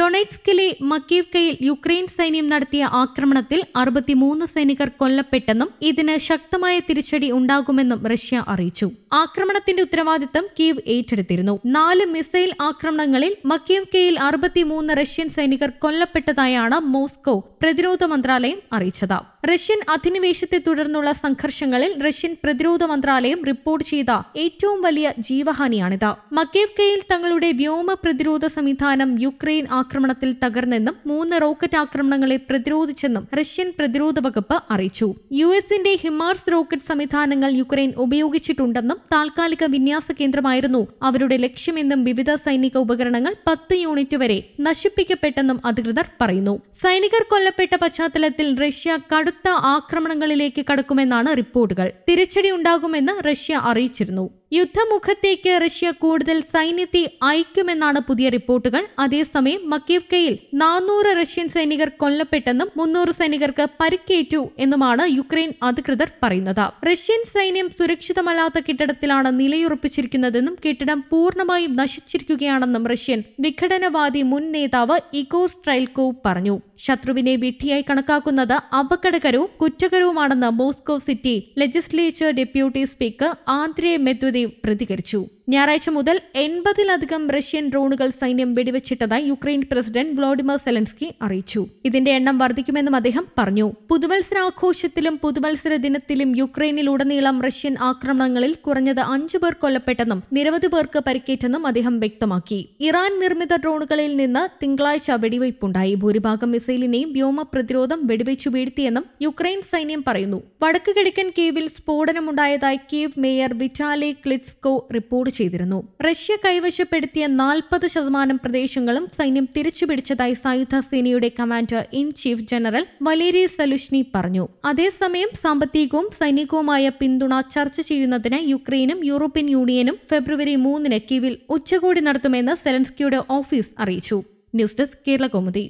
ഡൊണൈറ്റ്സ്കിലെ മക്കീവ്കയിൽ Ukraine സൈന്യം നടത്തിയ ആക്രമണത്തിൽ അറുപത്തിമൂന്ന് സൈനികർ കൊല്ലപ്പെട്ടെന്നും ഇതിന് ശക്തമായ തിരിച്ചടി ഉണ്ടാകുമെന്നും റഷ്യ അറിയിച്ചു ആക്രമണത്തിന്റെ ഉത്തരവാദിത്തം കീവ് ഏറ്റെടുത്തിരുന്നു നാല് മിസൈൽ ആക്രമണങ്ങളിൽ മക്കീവ്കയിൽ അറുപത്തിമൂന്ന് റഷ്യൻ സൈനികർ കൊല്ലപ്പെട്ടതായാണ് മോസ്കോ പ്രതിരോധ മന്ത്രാലയം അറിയിച്ചത് റഷ്യൻ അധിനിവേശത്തെ തുടർന്നുള്ള സംഘർഷങ്ങളിൽ റഷ്യൻ പ്രതിരോധ മന്ത്രാലയം റിപ്പോർട്ട് ചെയ്ത ഏറ്റവും വലിയ ജീവഹാനിയാണിത് മക്കേവ്കയിൽ തങ്ങളുടെ വ്യോമ പ്രതിരോധ സംവിധാനം യുക്രൈൻ ആക്രമണത്തിൽ തകർന്നെന്നും മൂന്ന് റോക്കറ്റ് ആക്രമണങ്ങളെ പ്രതിരോധിച്ചെന്നും റഷ്യൻ പ്രതിരോധ വകുപ്പ് അറിയിച്ചു യു എസിന്റെ ഹിമാർസ് റോക്കറ്റ് സംവിധാനങ്ങൾ യുക്രൈൻ ഉപയോഗിച്ചിട്ടുണ്ടെന്നും താൽക്കാലിക വിന്യാസ കേന്ദ്രമായിരുന്നു അവരുടെ ലക്ഷ്യമെന്നും വിവിധ സൈനിക ഉപകരണങ്ങൾ പത്ത് യൂണിറ്റ് വരെ നശിപ്പിക്കപ്പെട്ടെന്നും അധികൃതർ പറയുന്നു സൈനികർ കൊല്ലപ്പെട്ട പശ്ചാത്തലത്തിൽ റഷ്യ കടുത്ത കനത്ത ആക്രമണങ്ങളിലേക്ക് കടക്കുമെന്നാണ് റിപ്പോർട്ടുകൾ തിരിച്ചടി ഉണ്ടാകുമെന്ന് റഷ്യ അറിയിച്ചിരുന്നു യുദ്ധമുഖത്തേക്ക് റഷ്യ കൂടുതൽ സൈന്യത്തെ അയക്കുമെന്നാണ് പുതിയ റിപ്പോർട്ടുകൾ അതേസമയം മക്കീവ്കയിൽ നാനൂറ് റഷ്യൻ സൈനികർ കൊല്ലപ്പെട്ടെന്നും മുന്നൂറ് സൈനികർക്ക് പരിക്കേറ്റു എന്നുമാണ് യുക്രൈൻ അധികൃതർ പറയുന്നത് റഷ്യൻ സൈന്യം സുരക്ഷിതമല്ലാത്ത കെട്ടിടത്തിലാണ് നിലയുറപ്പിച്ചിരിക്കുന്നതെന്നും കെട്ടിടം പൂർണ്ണമായും നശിച്ചിരിക്കുകയാണെന്നും റഷ്യൻ വിഘടനവാദി മുൻ നേതാവ് ഇഗോ സ്ട്രൈൽകോവ് പറഞ്ഞു ശത്രുവിനെ വിഡ്ഢിയായി കണക്കാക്കുന്നത് അപകടകരവും കുറ്റകരവുമാണെന്ന് Moscow city legislature deputy speaker Andrey Medvedev ജനതയും പ്രതികരിച്ചു ഞായറാഴ്ച മുതൽ എൺപതിലധികം റഷ്യൻ ഡ്രോണുകൾ സൈന്യം വെടിവെച്ചിട്ടതായി യുക്രൈൻ പ്രസിഡന്റ് വ്ളാഡിമർ സെലൻസ്കി അറിയിച്ചു ഇതിന്റെ എണ്ണം വർദ്ധിക്കുമെന്നും അദ്ദേഹം പറഞ്ഞു പുതുവത്സരാഘോഷത്തിലും പുതുവത്സര ദിനത്തിലും യുക്രൈനിലുടനീളം റഷ്യൻ ആക്രമണങ്ങളിൽ കുറഞ്ഞത് അഞ്ചു പേർ കൊല്ലപ്പെട്ടെന്നും നിരവധി പേർക്ക് പരിക്കേറ്റെന്നും അദ്ദേഹം വ്യക്തമാക്കി ഇറാൻ നിർമ്മിത ഡ്രോണുകളിൽ നിന്ന് തിങ്കളാഴ്ച വെടിവയ്പുണ്ടായി ഭൂരിഭാഗം മിസൈലിനെയും വ്യോമ പ്രതിരോധം വെടിവെച്ചു വീഴ്ത്തിയെന്നും യുക്രൈൻ സൈന്യം പറയുന്നു വടക്കു കിഴക്കൻ കീവിൽ സ്ഫോടനമുണ്ടായതായി Kyiv mayor Vitali Klitschko report ചെയ്തിരുന്നു റഷ്യ കൈവശപ്പെടുത്തിയ നാൽപ്പത് ശതമാനം പ്രദേശങ്ങളും സൈന്യം തിരിച്ചുപിടിച്ചതായി സായുധ സേനയുടെ commander in chief general Valeri Zaluzhny പറഞ്ഞു അതേസമയം സാമ്പത്തികവും സൈനികവുമായ പിന്തുണ ചർച്ച ചെയ്യുന്നതിന് യുക്രൈനും യൂറോപ്യൻ യൂണിയനും ഫെബ്രുവരി മൂന്നിന് കീവിൽ ഉച്ചകോടി നടത്തുമെന്ന് സെലൻസ്കിയുടെ ഓഫീസ് അറിയിച്ചു ന്യൂസ് ഡെസ്ക് കേരള കോമുദി